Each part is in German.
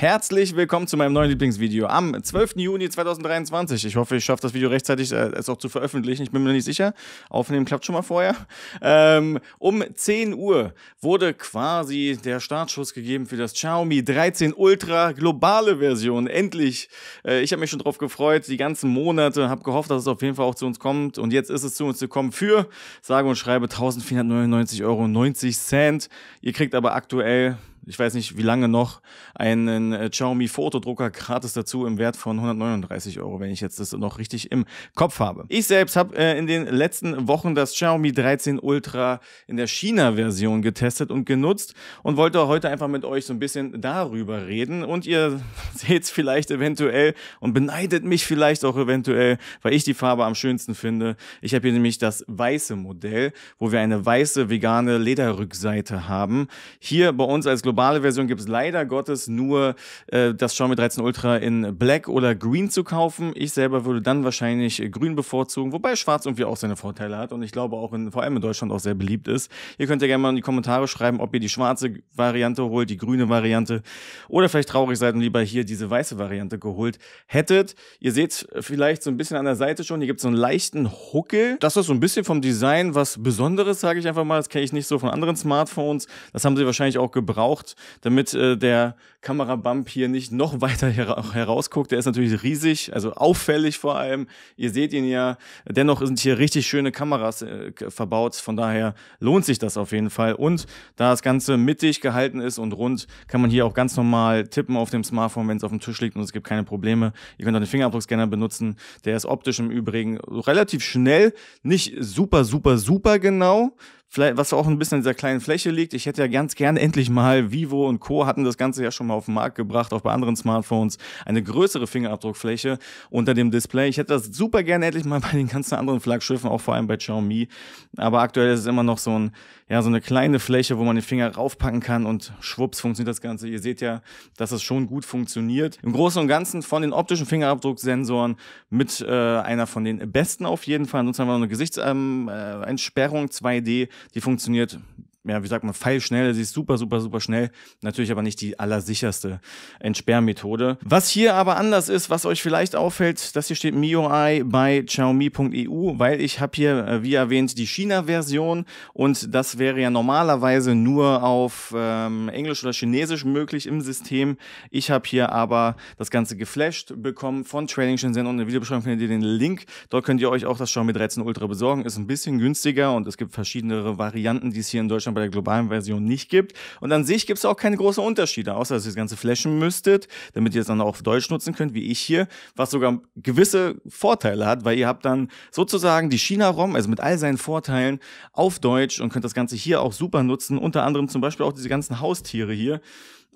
Herzlich willkommen zu meinem neuen Lieblingsvideo am 12. Juni 2023. Ich hoffe, ich schaffe das Video rechtzeitig, äh, es auch zu veröffentlichen. Ich bin mir nicht sicher. Aufnehmen klappt schon mal vorher. Ähm, um 10 Uhr wurde quasi der Startschuss gegeben für das Xiaomi 13 Ultra globale Version. Endlich. Äh, ich habe mich schon drauf gefreut, die ganzen Monate, habe gehofft, dass es auf jeden Fall auch zu uns kommt. Und jetzt ist es zu uns gekommen für, sage und schreibe, 1499,90 Euro. Ihr kriegt aber aktuell ich weiß nicht wie lange noch, einen äh, Xiaomi Fotodrucker gratis dazu im Wert von 139 Euro, wenn ich jetzt das noch richtig im Kopf habe. Ich selbst habe äh, in den letzten Wochen das Xiaomi 13 Ultra in der China-Version getestet und genutzt und wollte heute einfach mit euch so ein bisschen darüber reden und ihr seht es vielleicht eventuell und beneidet mich vielleicht auch eventuell, weil ich die Farbe am schönsten finde. Ich habe hier nämlich das weiße Modell, wo wir eine weiße vegane Lederrückseite haben. Hier bei uns als Global globale Version gibt es leider Gottes nur äh, das Xiaomi 13 Ultra in Black oder Green zu kaufen. Ich selber würde dann wahrscheinlich äh, Grün bevorzugen, wobei Schwarz irgendwie auch seine Vorteile hat und ich glaube auch in, vor allem in Deutschland auch sehr beliebt ist. Ihr könnt ja gerne mal in die Kommentare schreiben, ob ihr die schwarze Variante holt, die grüne Variante oder vielleicht traurig seid und lieber hier diese weiße Variante geholt hättet. Ihr seht vielleicht so ein bisschen an der Seite schon, hier gibt es so einen leichten Huckel. Das ist so ein bisschen vom Design was Besonderes, sage ich einfach mal. Das kenne ich nicht so von anderen Smartphones. Das haben sie wahrscheinlich auch gebraucht, damit äh, der Kamerabump hier nicht noch weiter herausguckt. Der ist natürlich riesig, also auffällig vor allem. Ihr seht ihn ja. Dennoch sind hier richtig schöne Kameras äh, verbaut. Von daher lohnt sich das auf jeden Fall. Und da das Ganze mittig gehalten ist und rund, kann man hier auch ganz normal tippen auf dem Smartphone, wenn es auf dem Tisch liegt und es gibt keine Probleme. Ihr könnt auch den Fingerabdruckscanner benutzen. Der ist optisch im Übrigen relativ schnell, nicht super, super, super genau vielleicht, was auch ein bisschen in dieser kleinen Fläche liegt. Ich hätte ja ganz gern endlich mal Vivo und Co. hatten das Ganze ja schon haben auf den Markt gebracht, auch bei anderen Smartphones, eine größere Fingerabdruckfläche unter dem Display. Ich hätte das super gerne endlich mal bei den ganzen anderen Flaggschiffen, auch vor allem bei Xiaomi. Aber aktuell ist es immer noch so, ein, ja, so eine kleine Fläche, wo man den Finger raufpacken kann und schwupps funktioniert das Ganze. Ihr seht ja, dass es schon gut funktioniert. Im Großen und Ganzen von den optischen Fingerabdrucksensoren mit äh, einer von den besten auf jeden Fall. Ansonsten haben wir noch eine Gesichtseinsperrung ähm, äh, 2D, die funktioniert ja, wie sagt man, feilschnell, sie ist super, super, super schnell. Natürlich aber nicht die allersicherste Entsperrmethode. Was hier aber anders ist, was euch vielleicht auffällt, das hier steht MIUI bei Xiaomi.eu, weil ich habe hier, äh, wie erwähnt, die China-Version und das wäre ja normalerweise nur auf ähm, Englisch oder Chinesisch möglich im System. Ich habe hier aber das Ganze geflasht bekommen von Trading Shenzhen und in der Videobeschreibung findet ihr den Link. Dort könnt ihr euch auch das Xiaomi 13 Ultra besorgen. Ist ein bisschen günstiger und es gibt verschiedene Varianten, die es hier in Deutschland Deutschland bei der globalen Version nicht gibt. Und an sich gibt es auch keine großen Unterschiede, außer dass ihr das Ganze flashen müsstet, damit ihr es dann auch auf Deutsch nutzen könnt, wie ich hier, was sogar gewisse Vorteile hat, weil ihr habt dann sozusagen die China-ROM, also mit all seinen Vorteilen, auf Deutsch und könnt das Ganze hier auch super nutzen, unter anderem zum Beispiel auch diese ganzen Haustiere hier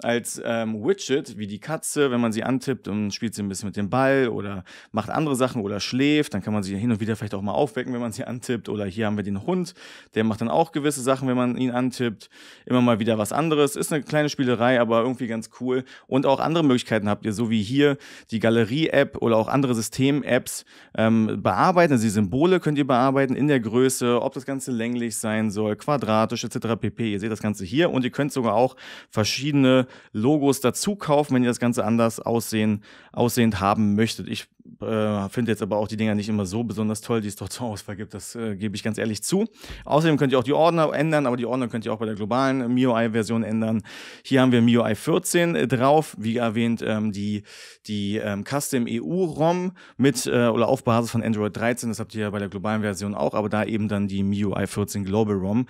als ähm, Widget, wie die Katze, wenn man sie antippt und spielt sie ein bisschen mit dem Ball oder macht andere Sachen oder schläft, dann kann man sie hin und wieder vielleicht auch mal aufwecken, wenn man sie antippt. Oder hier haben wir den Hund, der macht dann auch gewisse Sachen, wenn man ihn antippt. Immer mal wieder was anderes. Ist eine kleine Spielerei, aber irgendwie ganz cool. Und auch andere Möglichkeiten habt ihr, so wie hier die Galerie-App oder auch andere System-Apps ähm, bearbeiten. Also die Symbole könnt ihr bearbeiten in der Größe, ob das Ganze länglich sein soll, quadratisch etc. pp. Ihr seht das Ganze hier und ihr könnt sogar auch verschiedene Logos dazu kaufen, wenn ihr das Ganze anders aussehen, aussehend haben möchtet. Ich äh, finde jetzt aber auch die Dinger nicht immer so besonders toll, die es dort zur Auswahl gibt. Das äh, gebe ich ganz ehrlich zu. Außerdem könnt ihr auch die Ordner ändern, aber die Ordner könnt ihr auch bei der globalen MIUI-Version ändern. Hier haben wir MIUI 14 äh, drauf, wie erwähnt, ähm, die, die ähm, Custom EU-ROM mit äh, oder auf Basis von Android 13. Das habt ihr ja bei der globalen Version auch, aber da eben dann die MIUI 14 Global ROM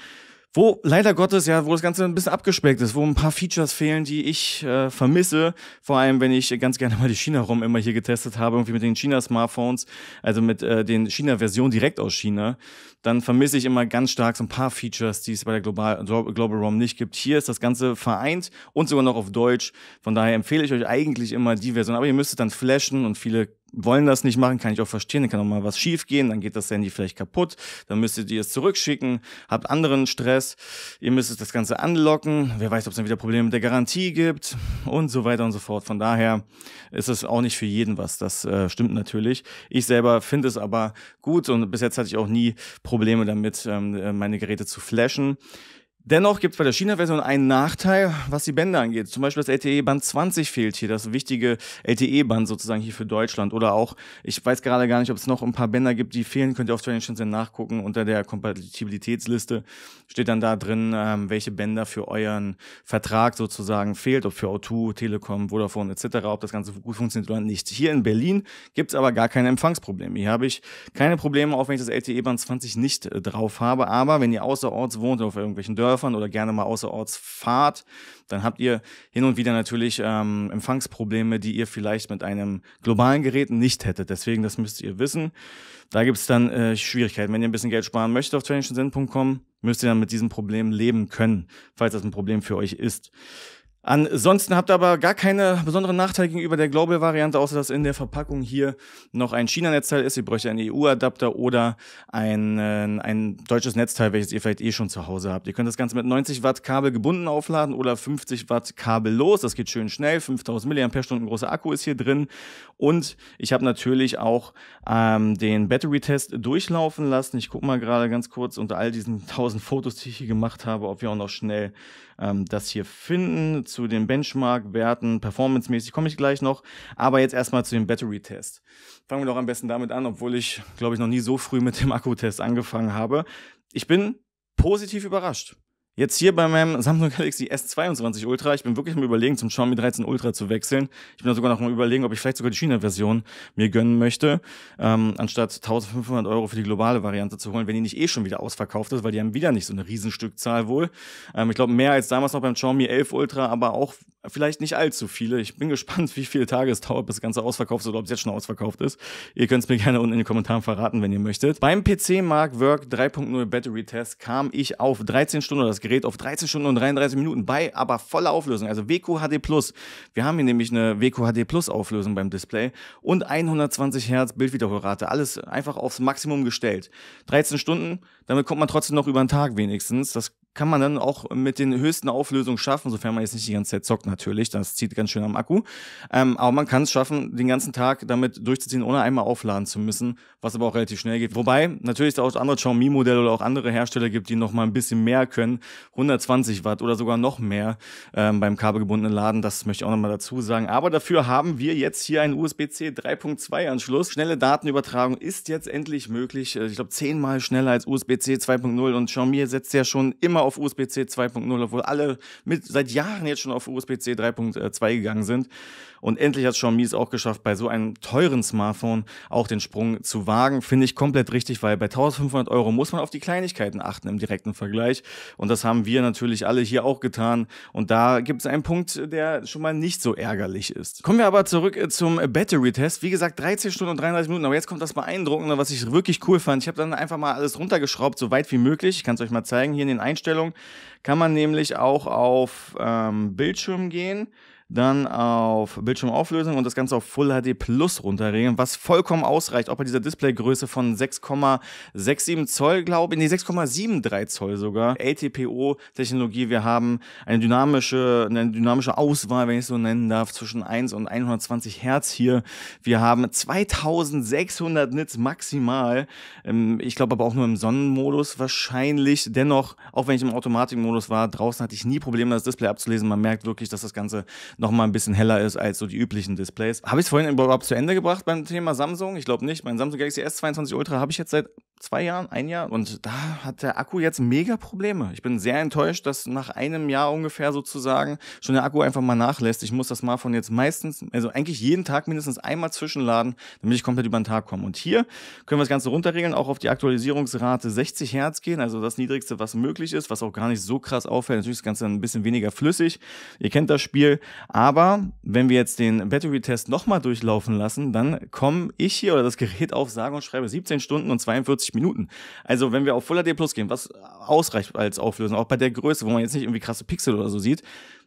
wo leider Gottes ja, wo das Ganze ein bisschen abgespeckt ist, wo ein paar Features fehlen, die ich äh, vermisse, vor allem wenn ich ganz gerne mal die China rum immer hier getestet habe, irgendwie mit den China-Smartphones, also mit äh, den China-Versionen direkt aus China, dann vermisse ich immer ganz stark so ein paar Features, die es bei der Global, Global ROM nicht gibt. Hier ist das Ganze vereint und sogar noch auf Deutsch, von daher empfehle ich euch eigentlich immer die Version, aber ihr müsstet dann flashen und viele wollen das nicht machen, kann ich auch verstehen, dann kann auch mal was schiefgehen, dann geht das Handy vielleicht kaputt, dann müsstet ihr es zurückschicken, habt anderen Stress, ihr müsstet das Ganze anlocken, wer weiß, ob es dann wieder Probleme mit der Garantie gibt und so weiter und so fort. Von daher ist es auch nicht für jeden was, das äh, stimmt natürlich. Ich selber finde es aber gut und bis jetzt hatte ich auch nie Probleme damit, ähm, äh, meine Geräte zu flashen. Dennoch gibt es bei der China-Version einen Nachteil, was die Bänder angeht. Zum Beispiel das LTE-Band 20 fehlt hier, das wichtige LTE-Band sozusagen hier für Deutschland. Oder auch, ich weiß gerade gar nicht, ob es noch ein paar Bänder gibt, die fehlen. Könnt ihr auf Training Shenzhen nachgucken. Unter der Kompatibilitätsliste steht dann da drin, ähm, welche Bänder für euren Vertrag sozusagen fehlt, ob für O2, Telekom, Vodafone etc., ob das Ganze gut funktioniert oder nicht. Hier in Berlin gibt es aber gar keine Empfangsprobleme. Hier habe ich keine Probleme, auch wenn ich das LTE-Band 20 nicht äh, drauf habe. Aber wenn ihr außerorts wohnt auf irgendwelchen Dörfern, Surfern oder gerne mal außerorts fahrt, dann habt ihr hin und wieder natürlich ähm, Empfangsprobleme, die ihr vielleicht mit einem globalen Gerät nicht hättet. Deswegen, das müsst ihr wissen. Da gibt es dann äh, Schwierigkeiten. Wenn ihr ein bisschen Geld sparen möchtet auf trainingensinn.com, müsst ihr dann mit diesem Problem leben können, falls das ein Problem für euch ist. Ansonsten habt ihr aber gar keine besonderen Nachteile gegenüber der Global-Variante, außer dass in der Verpackung hier noch ein China-Netzteil ist. Ihr bräuchte einen EU-Adapter oder ein, äh, ein deutsches Netzteil, welches ihr vielleicht eh schon zu Hause habt. Ihr könnt das Ganze mit 90 Watt Kabel gebunden aufladen oder 50 Watt kabellos. Das geht schön schnell. 5000 mAh großer Akku ist hier drin. Und ich habe natürlich auch ähm, den Battery-Test durchlaufen lassen. Ich gucke mal gerade ganz kurz unter all diesen 1000 Fotos, die ich hier gemacht habe, ob wir auch noch schnell ähm, das hier finden. Zu den Benchmark-Werten, performancemäßig komme ich gleich noch. Aber jetzt erstmal zu dem Battery-Test. Fangen wir doch am besten damit an, obwohl ich, glaube ich, noch nie so früh mit dem Akkutest angefangen habe. Ich bin positiv überrascht. Jetzt hier bei meinem Samsung Galaxy S22 Ultra, ich bin wirklich am überlegen, zum Xiaomi 13 Ultra zu wechseln. Ich bin da sogar noch am überlegen, ob ich vielleicht sogar die China-Version mir gönnen möchte, ähm, anstatt 1500 Euro für die globale Variante zu holen, wenn die nicht eh schon wieder ausverkauft ist, weil die haben wieder nicht so eine Riesenstückzahl wohl. Ähm, ich glaube, mehr als damals noch beim Xiaomi 11 Ultra, aber auch vielleicht nicht allzu viele. Ich bin gespannt, wie viele Tage es dauert, bis das Ganze ausverkauft ist oder ob es jetzt schon ausverkauft ist. Ihr könnt es mir gerne unten in den Kommentaren verraten, wenn ihr möchtet. Beim PC Mark Work 3.0 Battery Test kam ich auf 13 Stunden oder das Gerät auf 13 Stunden und 33 Minuten bei, aber voller Auflösung, also WQHD Plus. Wir haben hier nämlich eine WQHD Plus Auflösung beim Display und 120 Hertz Bildwiederholrate, alles einfach aufs Maximum gestellt. 13 Stunden, damit kommt man trotzdem noch über den Tag wenigstens. Das kann man dann auch mit den höchsten Auflösungen schaffen, sofern man jetzt nicht die ganze Zeit zockt natürlich, das zieht ganz schön am Akku. Ähm, aber man kann es schaffen, den ganzen Tag damit durchzuziehen, ohne einmal aufladen zu müssen, was aber auch relativ schnell geht. Wobei natürlich auch andere Xiaomi-Modelle oder auch andere Hersteller gibt, die noch mal ein bisschen mehr können, 120 Watt oder sogar noch mehr ähm, beim kabelgebundenen Laden, das möchte ich auch noch mal dazu sagen. Aber dafür haben wir jetzt hier einen USB-C 3.2 Anschluss. Schnelle Datenübertragung ist jetzt endlich möglich, äh, ich glaube zehnmal schneller als USB-C 2.0 und Xiaomi setzt ja schon immer immer auf USB-C 2.0, obwohl alle mit seit Jahren jetzt schon auf USB-C 3.2 gegangen sind. Und endlich hat Xiaomi es auch geschafft, bei so einem teuren Smartphone auch den Sprung zu wagen. Finde ich komplett richtig, weil bei 1500 Euro muss man auf die Kleinigkeiten achten im direkten Vergleich. Und das haben wir natürlich alle hier auch getan. Und da gibt es einen Punkt, der schon mal nicht so ärgerlich ist. Kommen wir aber zurück äh, zum Battery-Test. Wie gesagt, 13 Stunden und 33 Minuten. Aber jetzt kommt das Beeindruckende, was ich wirklich cool fand. Ich habe dann einfach mal alles runtergeschraubt, so weit wie möglich. Ich kann es euch mal zeigen, hier in den Einstellungen. Einstellung kann man nämlich auch auf ähm, Bildschirm gehen dann auf Bildschirmauflösung und das Ganze auf Full HD Plus runterregeln, was vollkommen ausreicht, auch bei dieser Displaygröße von 6,67 Zoll, glaube ich, nee, 6,73 Zoll sogar. LTPO-Technologie, wir haben eine dynamische, eine dynamische Auswahl, wenn ich es so nennen darf, zwischen 1 und 120 Hertz hier. Wir haben 2600 Nits maximal, ähm, ich glaube aber auch nur im Sonnenmodus wahrscheinlich. Dennoch, auch wenn ich im Automatikmodus war, draußen hatte ich nie Probleme, das Display abzulesen. Man merkt wirklich, dass das Ganze nochmal ein bisschen heller ist als so die üblichen Displays. Habe ich es vorhin überhaupt zu Ende gebracht beim Thema Samsung? Ich glaube nicht. Mein Samsung Galaxy S22 Ultra habe ich jetzt seit zwei Jahren, ein Jahr. Und da hat der Akku jetzt mega Probleme. Ich bin sehr enttäuscht, dass nach einem Jahr ungefähr sozusagen schon der Akku einfach mal nachlässt. Ich muss das Smartphone jetzt meistens, also eigentlich jeden Tag mindestens einmal zwischenladen, damit ich komplett über den Tag komme. Und hier können wir das Ganze runterregeln, auch auf die Aktualisierungsrate 60 Hertz gehen, also das niedrigste, was möglich ist, was auch gar nicht so krass auffällt. Natürlich ist das Ganze ein bisschen weniger flüssig. Ihr kennt das Spiel. Aber wenn wir jetzt den Battery-Test nochmal durchlaufen lassen, dann komme ich hier oder das Gerät auf sage und schreibe 17 Stunden und 42 60 Minuten. Also wenn wir auf Full HD Plus gehen, was ausreicht als Auflösung, auch bei der Größe, wo man jetzt nicht irgendwie krasse Pixel oder so sieht,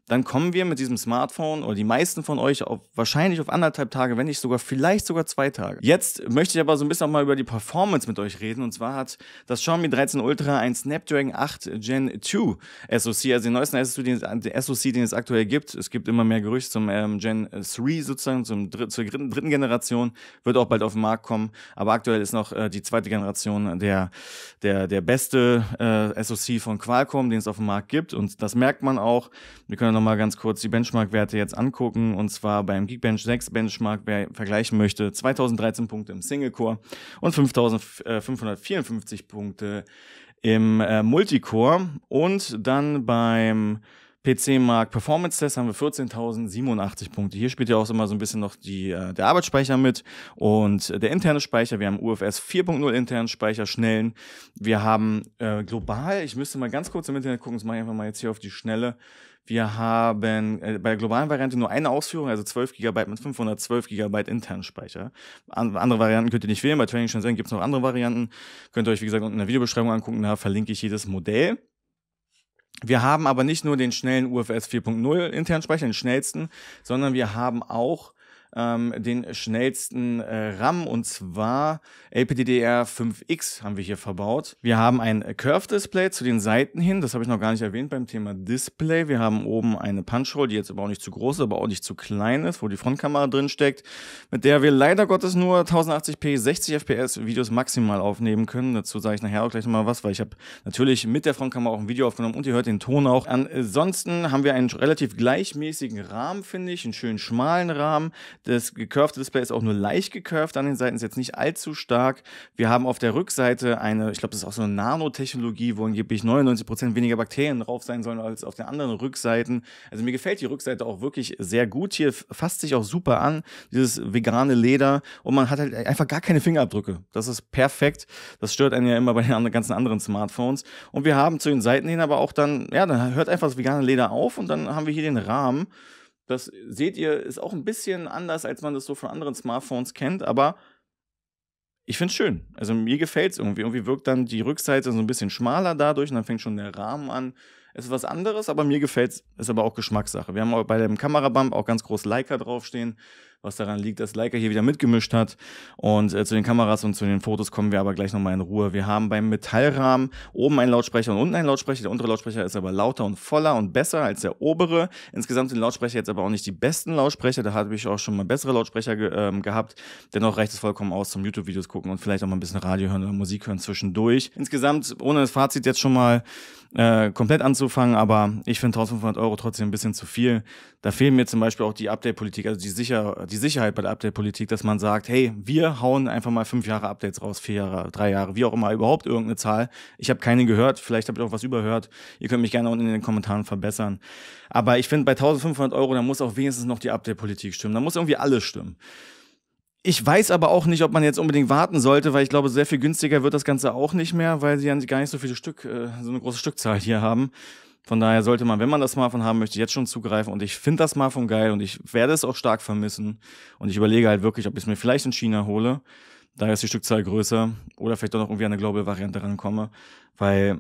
dann kommen wir mit diesem Smartphone oder die meisten von euch auf, wahrscheinlich auf anderthalb Tage, wenn nicht sogar, vielleicht sogar zwei Tage. Jetzt möchte ich aber so ein bisschen auch mal über die Performance mit euch reden. Und zwar hat das Xiaomi 13 Ultra ein Snapdragon 8 Gen 2 SoC, also den neuesten SoC, den, den SoC, den es aktuell gibt. Es gibt immer mehr Gerüchte zum ähm, Gen 3 sozusagen, zum Dr zur dritten, dritten Generation. Wird auch bald auf den Markt kommen. Aber aktuell ist noch äh, die zweite Generation der, der, der beste äh, SoC von Qualcomm, den es auf dem Markt gibt. Und das merkt man auch. Wir können nochmal ganz kurz die Benchmark-Werte jetzt angucken. Und zwar beim Geekbench 6 Benchmark, wer vergleichen möchte, 2013 Punkte im Single-Core und 5554 Punkte im äh, Multicore. Und dann beim PC Mark Performance Test haben wir 14.087 Punkte. Hier spielt ja auch immer so ein bisschen noch die, äh, der Arbeitsspeicher mit und äh, der interne Speicher. Wir haben UFS 4.0 internen Speicher, schnellen. Wir haben äh, global, ich müsste mal ganz kurz im Internet gucken, das mache ich einfach mal jetzt hier auf die Schnelle. Wir haben äh, bei der globalen Variante nur eine Ausführung, also 12 GB mit 512 GB internen Speicher. An, andere Varianten könnt ihr nicht wählen, bei Training Shenzhen gibt es noch andere Varianten. Könnt ihr euch, wie gesagt, unten in der Videobeschreibung angucken, da verlinke ich jedes Modell. Wir haben aber nicht nur den schnellen UFS 4.0 internen Speicher, den schnellsten, sondern wir haben auch ähm, den schnellsten äh, RAM und zwar LPDDR5X haben wir hier verbaut. Wir haben ein Curve-Display zu den Seiten hin, das habe ich noch gar nicht erwähnt beim Thema Display. Wir haben oben eine Punch-Hole, die jetzt aber auch nicht zu groß, aber auch nicht zu klein ist, wo die Frontkamera drin steckt, mit der wir leider Gottes nur 1080p 60 FPS Videos maximal aufnehmen können. Dazu sage ich nachher auch gleich nochmal was, weil ich habe natürlich mit der Frontkamera auch ein Video aufgenommen und ihr hört den Ton auch. Ansonsten haben wir einen relativ gleichmäßigen Rahmen, finde ich, einen schönen schmalen Rahmen, das gecurvte Display ist auch nur leicht gecurved an den Seiten, ist jetzt nicht allzu stark. Wir haben auf der Rückseite eine, ich glaube, das ist auch so eine Nanotechnologie, wo angeblich 99% weniger Bakterien drauf sein sollen als auf den anderen Rückseiten. Also mir gefällt die Rückseite auch wirklich sehr gut hier, fasst sich auch super an, dieses vegane Leder und man hat halt einfach gar keine Fingerabdrücke. Das ist perfekt. Das stört einen ja immer bei den ganzen anderen Smartphones. Und wir haben zu den Seiten hin aber auch dann, ja, dann hört einfach das vegane Leder auf und dann haben wir hier den Rahmen. Das seht ihr, ist auch ein bisschen anders, als man das so von anderen Smartphones kennt, aber ich finde es schön. Also mir gefällt es irgendwie. Irgendwie wirkt dann die Rückseite so ein bisschen schmaler dadurch und dann fängt schon der Rahmen an. Es ist was anderes, aber mir gefällt es. Ist aber auch Geschmackssache. Wir haben bei dem Kamerabump auch ganz groß Leica draufstehen was daran liegt, dass Leica hier wieder mitgemischt hat. Und äh, zu den Kameras und zu den Fotos kommen wir aber gleich nochmal in Ruhe. Wir haben beim Metallrahmen oben einen Lautsprecher und unten einen Lautsprecher. Der untere Lautsprecher ist aber lauter und voller und besser als der obere. Insgesamt sind Lautsprecher jetzt aber auch nicht die besten Lautsprecher. Da habe ich auch schon mal bessere Lautsprecher ge ähm, gehabt. Dennoch reicht es vollkommen aus zum YouTube-Videos gucken und vielleicht auch mal ein bisschen Radio hören oder Musik hören zwischendurch. Insgesamt, ohne das Fazit jetzt schon mal äh, komplett anzufangen, aber ich finde 1500 Euro trotzdem ein bisschen zu viel. Da fehlen mir zum Beispiel auch die Update-Politik, also die sicher, die die Sicherheit bei der Update-Politik, dass man sagt, hey, wir hauen einfach mal fünf Jahre Updates raus, vier Jahre, drei Jahre, wie auch immer, überhaupt irgendeine Zahl. Ich habe keine gehört, vielleicht habt ihr auch was überhört. Ihr könnt mich gerne unten in den Kommentaren verbessern. Aber ich finde, bei 1500 Euro, da muss auch wenigstens noch die Update-Politik stimmen. Da muss irgendwie alles stimmen. Ich weiß aber auch nicht, ob man jetzt unbedingt warten sollte, weil ich glaube, sehr viel günstiger wird das Ganze auch nicht mehr, weil sie ja gar nicht so viele Stück, äh, so eine große Stückzahl hier haben. Von daher sollte man, wenn man das Smartphone haben möchte, jetzt schon zugreifen. Und ich finde das Smartphone geil und ich werde es auch stark vermissen. Und ich überlege halt wirklich, ob ich es mir vielleicht in China hole. Daher ist die Stückzahl größer oder vielleicht doch noch irgendwie an eine Global-Variante rankomme. Weil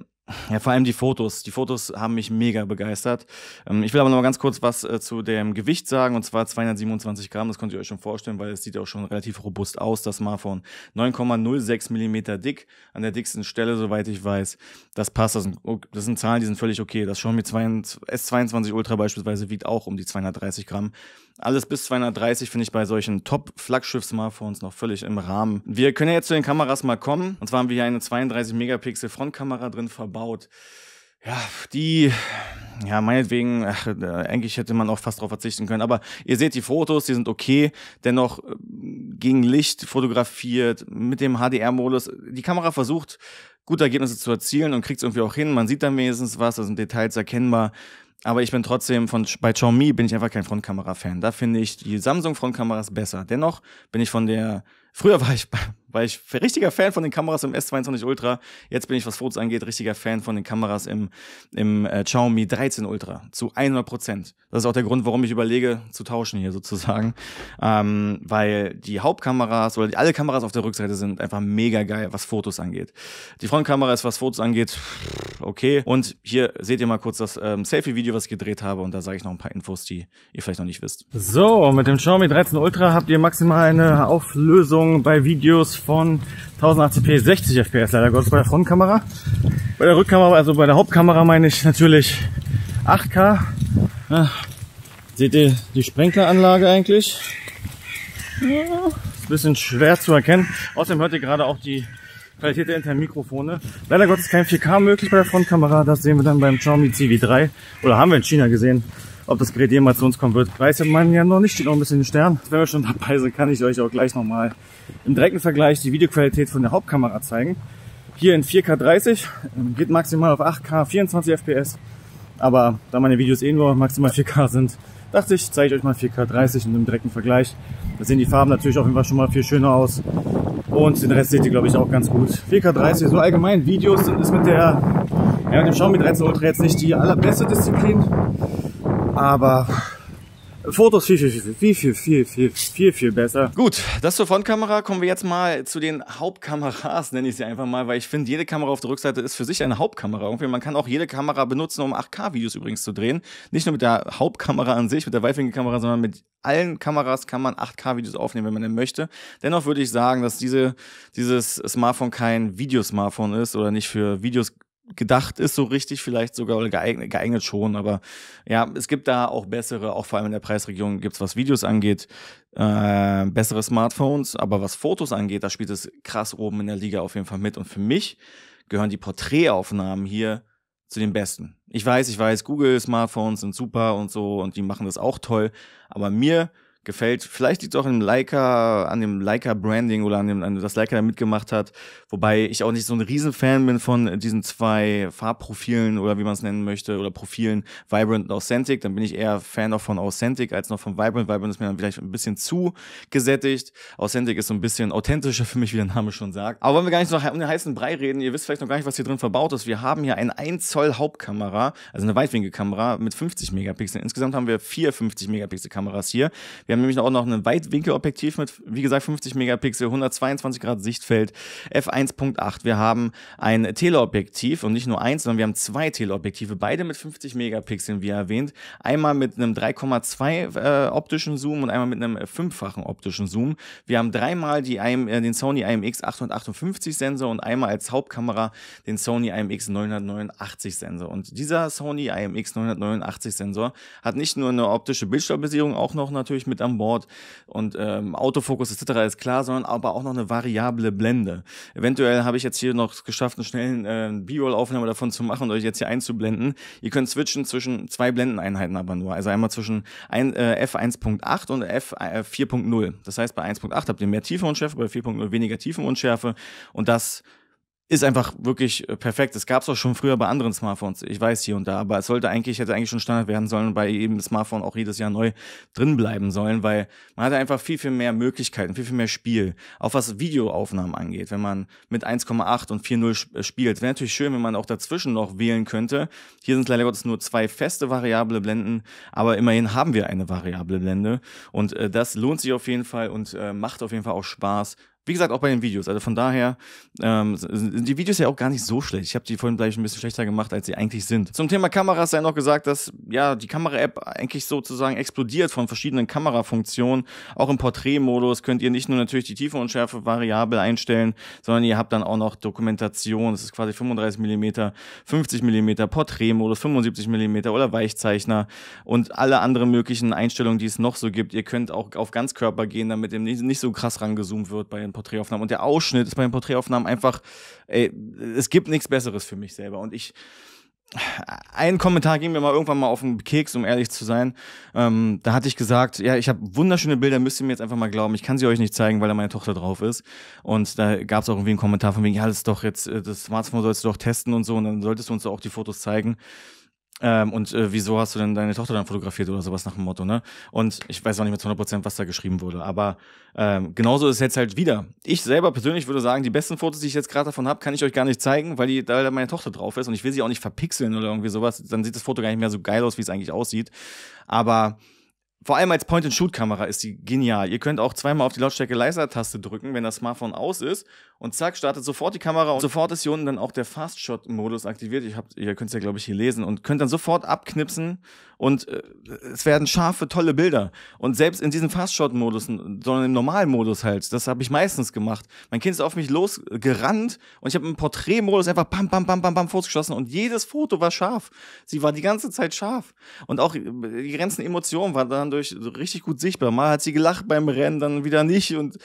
ja, vor allem die Fotos. Die Fotos haben mich mega begeistert. Ähm, ich will aber noch mal ganz kurz was äh, zu dem Gewicht sagen, und zwar 227 Gramm. Das könnt ihr euch schon vorstellen, weil es sieht auch schon relativ robust aus, das Smartphone. 9,06 Millimeter dick, an der dicksten Stelle, soweit ich weiß. Das passt, das sind, das sind Zahlen, die sind völlig okay. Das Xiaomi 22, S22 Ultra beispielsweise wiegt auch um die 230 Gramm. Alles bis 230 finde ich bei solchen Top-Flaggschiff-Smartphones noch völlig im Rahmen. Wir können ja jetzt zu den Kameras mal kommen. Und zwar haben wir hier eine 32 Megapixel Frontkamera drin verbaut verbaut. Ja, die, ja, meinetwegen, ach, äh, eigentlich hätte man auch fast darauf verzichten können. Aber ihr seht die Fotos, die sind okay. Dennoch äh, gegen Licht fotografiert, mit dem HDR-Modus. Die Kamera versucht, gute Ergebnisse zu erzielen und kriegt es irgendwie auch hin. Man sieht dann wenigstens was, da sind Details erkennbar. Aber ich bin trotzdem von bei Xiaomi bin ich einfach kein Frontkamera-Fan. Da finde ich die Samsung-Frontkameras besser. Dennoch bin ich von der. Früher war ich weil ich richtiger Fan von den Kameras im S22 Ultra. Jetzt bin ich, was Fotos angeht, richtiger Fan von den Kameras im, im äh, Xiaomi 13 Ultra. Zu 100 Prozent. Das ist auch der Grund, warum ich überlege, zu tauschen hier sozusagen. Ähm, weil die Hauptkameras oder die, alle Kameras auf der Rückseite sind einfach mega geil, was Fotos angeht. Die Frontkamera ist, was Fotos angeht, okay. Und hier seht ihr mal kurz das ähm, Selfie-Video, was ich gedreht habe. Und da sage ich noch ein paar Infos, die ihr vielleicht noch nicht wisst. So, mit dem Xiaomi 13 Ultra habt ihr maximal eine Auflösung bei Videos von 1080p 60 FPS leider Gottes bei der Frontkamera. Bei der Rückkamera, also bei der Hauptkamera meine ich natürlich 8K. Ja, seht ihr die Sprenkleranlage eigentlich? Ja, ist ein bisschen schwer zu erkennen. Außerdem hört ihr gerade auch die Qualität der internen Mikrofone. Leider Gottes kein 4K möglich bei der Frontkamera. Das sehen wir dann beim Xiaomi CV3. Oder haben wir in China gesehen ob das Gerät jemals zu uns kommen wird. Weiß man ja noch nicht, steht noch ein bisschen in den Stern. Wenn wir schon dabei sind, kann ich euch auch gleich nochmal im direkten Vergleich die Videoqualität von der Hauptkamera zeigen. Hier in 4K 30, ähm, geht maximal auf 8K 24 FPS. Aber da meine Videos eh nur maximal 4K sind, dachte ich, zeige ich euch mal 4K 30 in einem direkten Vergleich. Da sehen die Farben natürlich auf jeden Fall schon mal viel schöner aus. Und den Rest seht ihr, glaube ich, auch ganz gut. 4K 30, so allgemein, Videos sind es mit der, ja, mit dem Xiaomi 13 Ultra jetzt nicht die allerbeste Disziplin. Aber Fotos viel, viel, viel, viel, viel, viel, viel, viel besser. Gut, das zur Frontkamera. Kommen wir jetzt mal zu den Hauptkameras, nenne ich sie einfach mal, weil ich finde, jede Kamera auf der Rückseite ist für sich eine Hauptkamera. Irgendwie, man kann auch jede Kamera benutzen, um 8K-Videos übrigens zu drehen. Nicht nur mit der Hauptkamera an sich, mit der Weitwinkelkamera, sondern mit allen Kameras kann man 8K-Videos aufnehmen, wenn man denn möchte. Dennoch würde ich sagen, dass diese, dieses Smartphone kein Videosmartphone ist oder nicht für Videos gedacht ist, so richtig vielleicht sogar oder geeignet, geeignet schon, aber ja, es gibt da auch bessere, auch vor allem in der Preisregion gibt es, was Videos angeht, äh, bessere Smartphones, aber was Fotos angeht, da spielt es krass oben in der Liga auf jeden Fall mit und für mich gehören die Porträtaufnahmen hier zu den besten. Ich weiß, ich weiß, Google Smartphones sind super und so und die machen das auch toll, aber mir gefällt. Vielleicht liegt es auch im Leica, an dem Leica-Branding oder an dem, an das Leica da mitgemacht hat. Wobei ich auch nicht so ein Riesenfan bin von diesen zwei Farbprofilen oder wie man es nennen möchte oder Profilen Vibrant und Authentic. Dann bin ich eher Fan auch von Authentic als noch von Vibrant. Vibrant ist mir dann vielleicht ein bisschen zu gesättigt. Authentic ist so ein bisschen authentischer für mich, wie der Name schon sagt. Aber wollen wir gar nicht noch um den heißen Brei reden. Ihr wisst vielleicht noch gar nicht, was hier drin verbaut ist. Wir haben hier eine 1 Zoll Hauptkamera, also eine Weitwinkelkamera mit 50 Megapixeln. Insgesamt haben wir vier 50 Megapixel Kameras hier. Wir haben nämlich auch noch ein Weitwinkelobjektiv mit, wie gesagt, 50 Megapixel, 122 Grad Sichtfeld, f1.8. Wir haben ein Teleobjektiv und nicht nur eins, sondern wir haben zwei Teleobjektive, beide mit 50 Megapixeln, wie erwähnt. Einmal mit einem 3,2 äh, optischen Zoom und einmal mit einem fünffachen optischen Zoom. Wir haben dreimal die, äh, den Sony IMX 858 Sensor und einmal als Hauptkamera den Sony IMX 989 Sensor. Und dieser Sony IMX 989 Sensor hat nicht nur eine optische Bildstabilisierung, auch noch natürlich mit an Bord und ähm, Autofokus etc. ist klar, sondern aber auch noch eine variable Blende. Eventuell habe ich jetzt hier noch geschafft, einen schnellen äh, B-Roll-Aufnahme davon zu machen und euch jetzt hier einzublenden. Ihr könnt switchen zwischen zwei Blendeneinheiten aber nur. Also einmal zwischen ein, äh, F1.8 und F4.0. Äh, das heißt, bei 1.8 habt ihr mehr Tiefenunschärfe, bei 4.0 weniger Tiefenunschärfe und das ist einfach wirklich äh, perfekt. Das gab es auch schon früher bei anderen Smartphones. Ich weiß hier und da, aber es sollte eigentlich, hätte eigentlich schon Standard werden sollen bei jedem Smartphone auch jedes Jahr neu drin bleiben sollen, weil man hatte einfach viel, viel mehr Möglichkeiten, viel, viel mehr Spiel. Auch was Videoaufnahmen angeht, wenn man mit 1,8 und 4.0 äh, spielt. Wäre natürlich schön, wenn man auch dazwischen noch wählen könnte. Hier sind leider Gottes nur zwei feste variable Blenden, aber immerhin haben wir eine variable Blende und äh, das lohnt sich auf jeden Fall und äh, macht auf jeden Fall auch Spaß, wie gesagt, auch bei den Videos. Also von daher ähm, sind die Videos ja auch gar nicht so schlecht. Ich habe die vorhin gleich ein bisschen schlechter gemacht, als sie eigentlich sind. Zum Thema Kameras sei noch gesagt, dass ja die Kamera-App eigentlich sozusagen explodiert von verschiedenen Kamerafunktionen. Auch im Porträtmodus könnt ihr nicht nur natürlich die Tiefe und Schärfe variabel einstellen, sondern ihr habt dann auch noch Dokumentation. Das ist quasi 35 mm, 50 mm, Porträtmodus, 75 mm oder Weichzeichner und alle anderen möglichen Einstellungen, die es noch so gibt. Ihr könnt auch auf Ganzkörper gehen, damit eben nicht so krass rangezoomt wird bei den Porträtaufnahmen. Und der Ausschnitt ist bei den Porträtaufnahmen einfach, ey, es gibt nichts Besseres für mich selber. Und ich, ein Kommentar ging mir mal irgendwann mal auf den Keks, um ehrlich zu sein. Ähm, da hatte ich gesagt, ja, ich habe wunderschöne Bilder, müsst ihr mir jetzt einfach mal glauben. Ich kann sie euch nicht zeigen, weil da meine Tochter drauf ist. Und da gab es auch irgendwie einen Kommentar von wegen, ja, das ist doch jetzt, äh, das Smartphone sollst du doch testen und so, und dann solltest du uns auch die Fotos zeigen. Ähm, und äh, wieso hast du denn deine Tochter dann fotografiert oder sowas nach dem Motto, ne? Und ich weiß auch nicht mehr zu 100%, was da geschrieben wurde, aber ähm, genauso ist es jetzt halt wieder. Ich selber persönlich würde sagen, die besten Fotos, die ich jetzt gerade davon habe, kann ich euch gar nicht zeigen, weil die, da meine Tochter drauf ist und ich will sie auch nicht verpixeln oder irgendwie sowas, dann sieht das Foto gar nicht mehr so geil aus, wie es eigentlich aussieht. Aber vor allem als Point-and-Shoot-Kamera ist die genial. Ihr könnt auch zweimal auf die Lautstärke-Leiser-Taste drücken, wenn das Smartphone aus ist und zack, startet sofort die Kamera und sofort ist hier unten dann auch der Fast-Shot-Modus aktiviert. Ich hab, ihr könnt es ja, glaube ich, hier lesen und könnt dann sofort abknipsen und äh, es werden scharfe, tolle Bilder. Und selbst in diesem Fast-Shot-Modus, sondern im normalen Modus halt, das habe ich meistens gemacht. Mein Kind ist auf mich losgerannt und ich habe im Porträtmodus einfach bam, bam, bam, bam, bam geschossen und jedes Foto war scharf. Sie war die ganze Zeit scharf. Und auch äh, die ganzen Emotionen waren dadurch richtig gut sichtbar. Mal hat sie gelacht beim Rennen, dann wieder nicht und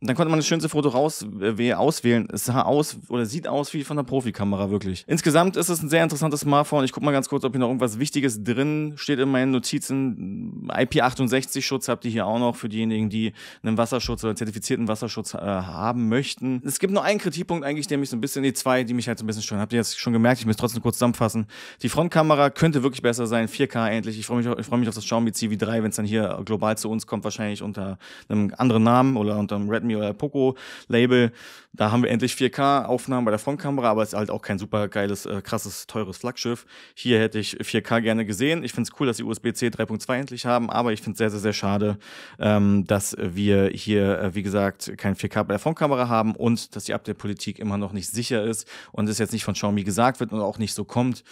dann konnte man das schönste Foto raus, äh, auswählen. Es sah aus oder sieht aus wie von der Profikamera wirklich. Insgesamt ist es ein sehr interessantes Smartphone. Ich guck mal ganz kurz, ob hier noch irgendwas Wichtiges drin steht in meinen Notizen. IP68-Schutz habt ihr hier auch noch für diejenigen, die einen Wasserschutz oder zertifizierten Wasserschutz äh, haben möchten. Es gibt nur einen Kritikpunkt eigentlich, der mich so ein bisschen, die zwei, die mich halt so ein bisschen stören. Habt ihr jetzt schon gemerkt, ich muss trotzdem kurz zusammenfassen. Die Frontkamera könnte wirklich besser sein. 4K endlich. Ich freue mich, ich freu mich auf das Xiaomi CV3, wenn es dann hier global zu uns kommt, wahrscheinlich unter einem anderen Namen oder unter einem Redmi Redmi oder Poco Label. Da haben wir endlich 4K-Aufnahmen bei der Frontkamera, aber es ist halt auch kein super geiles, äh, krasses, teures Flaggschiff. Hier hätte ich 4K gerne gesehen. Ich finde es cool, dass sie USB-C 3.2 endlich haben, aber ich finde es sehr, sehr, sehr schade, ähm, dass wir hier, äh, wie gesagt, kein 4K bei der Frontkamera haben und dass die Update-Politik immer noch nicht sicher ist und es jetzt nicht von Xiaomi gesagt wird und auch nicht so kommt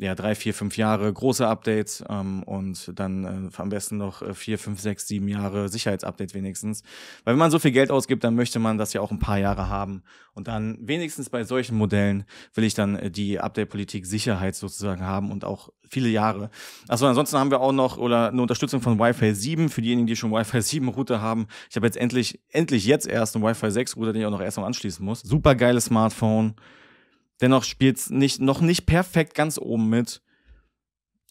ja, drei, vier, fünf Jahre große Updates ähm, und dann äh, am besten noch äh, vier, fünf, sechs, sieben Jahre Sicherheitsupdate wenigstens. Weil wenn man so viel Geld ausgibt, dann möchte man das ja auch ein paar Jahre haben. Und dann wenigstens bei solchen Modellen will ich dann äh, die Update-Politik Sicherheit sozusagen haben und auch viele Jahre. Also ansonsten haben wir auch noch oder eine Unterstützung von Wi-Fi 7 für diejenigen, die schon Wi-Fi 7 Router haben. Ich habe jetzt endlich, endlich jetzt erst einen Wi-Fi 6 Router, den ich auch noch erstmal anschließen muss. Super geiles Smartphone. Dennoch spielt es nicht, noch nicht perfekt ganz oben mit.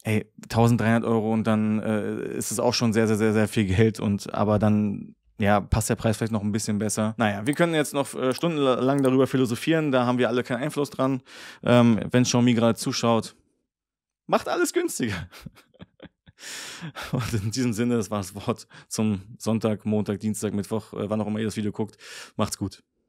Ey, 1300 Euro und dann äh, ist es auch schon sehr, sehr, sehr, sehr viel Geld. Und aber dann ja, passt der Preis vielleicht noch ein bisschen besser. Naja, wir können jetzt noch äh, stundenlang darüber philosophieren, da haben wir alle keinen Einfluss dran. Ähm, wenn Xiaomi gerade zuschaut, macht alles günstiger. Und in diesem Sinne, das war das Wort zum Sonntag, Montag, Dienstag, Mittwoch, äh, wann auch immer ihr das Video guckt. Macht's gut.